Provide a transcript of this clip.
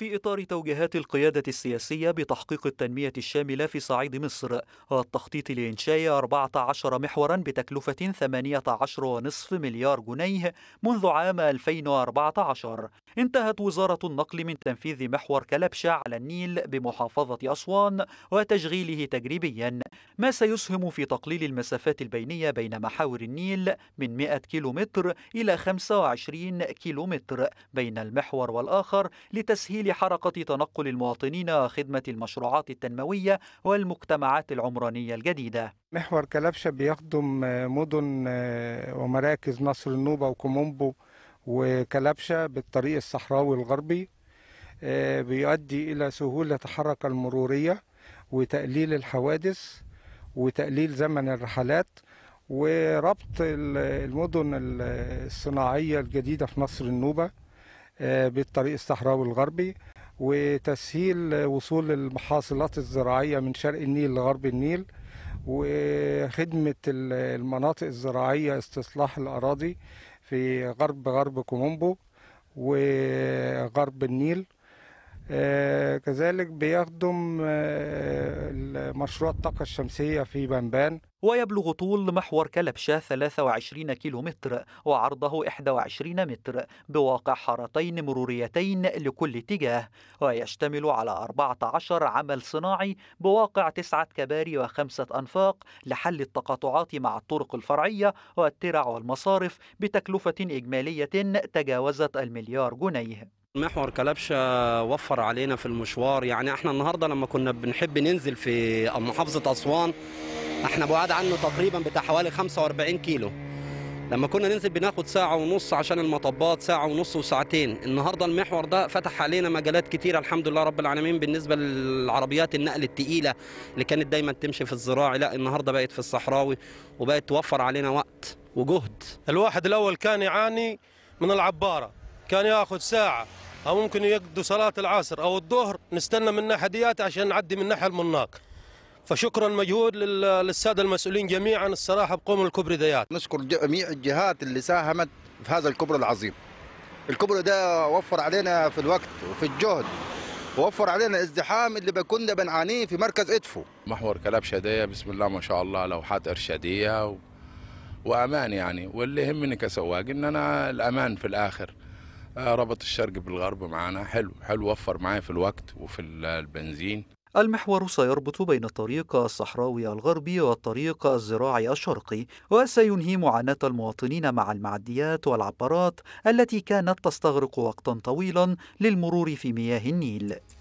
في إطار توجيهات القيادة السياسية بتحقيق التنمية الشاملة في صعيد مصر والتخطيط لإنشاء 14 محورا بتكلفة 18.5 مليار جنيه منذ عام 2014 انتهت وزارة النقل من تنفيذ محور كلبشة على النيل بمحافظة أسوان وتشغيله تجريبيا ما سيسهم في تقليل المسافات البينية بين محاور النيل من 100 كيلومتر إلى 25 كيلومتر بين المحور والآخر لتسهيل حركة تنقل المواطنين وخدمة المشروعات التنموية والمجتمعات العمرانية الجديدة محور كلبشة بيخدم مدن آه، ومراكز نصر النوبة وكومومبو وكلبشة بالطريق الصحراوي الغربي آه، بيؤدي إلى سهولة الحركة المرورية وتقليل الحوادث وتقليل زمن الرحلات وربط المدن الصناعية الجديدة في مصر النوبة آه، بالطريق الصحراوي الغربي وتسهيل وصول المحاصلات الزراعية من شرق النيل لغرب النيل وخدمة المناطق الزراعية استصلاح الأراضي في غرب غرب كومومبو وغرب النيل آه، كذلك بيخدم آه، مشروع الطاقة الشمسية في بنبان ويبلغ طول محور كلبشة 23 كيلومتر وعرضه 21 متر بواقع حارتين مروريتين لكل اتجاه ويشتمل على 14 عمل صناعي بواقع تسعة كباري وخمسة أنفاق لحل التقاطعات مع الطرق الفرعية والترع والمصارف بتكلفة إجمالية تجاوزت المليار جنيه محور كلبشة وفر علينا في المشوار يعني احنا النهارده لما كنا بنحب ننزل في محافظة أسوان احنا بعاد عنه تقريبا بتاع حوالي 45 كيلو لما كنا ننزل بناخد ساعة ونص عشان المطبات ساعة ونص وساعتين النهارده المحور ده فتح علينا مجالات كتيرة الحمد لله رب العالمين بالنسبة للعربيات النقل التقيلة اللي كانت دايما تمشي في الزراعي لا النهارده بقت في الصحراوي وبقت توفر علينا وقت وجهد الواحد الأول كان يعاني من العبارة كان ياخذ ساعه او ممكن يقضوا صلاه العصر او الظهر نستنى منه حديات عشان نعدي من ناحيه المناق فشكرا مجهود للساده المسؤولين جميعا الصراحه بقوم الكبري ديات نشكر جميع الجهات اللي ساهمت في هذا الكبر العظيم الكبر ده وفر علينا في الوقت وفي الجهد ووفر علينا الازدحام اللي كنا بنعانيه في مركز ادفو محور كلبشه ده بسم الله ما شاء الله لوحات ارشاديه و... وامان يعني واللي يهمني كسواق ان انا الامان في الاخر آه، ربط الشرق بالغرب معانا حلو حلو وفر معايا في الوقت وفي البنزين المحور سيربط بين الطريق الصحراوي الغربي والطريق الزراعي الشرقي وسينهي معاناة المواطنين مع المعديات والعبارات التي كانت تستغرق وقتا طويلا للمرور في مياه النيل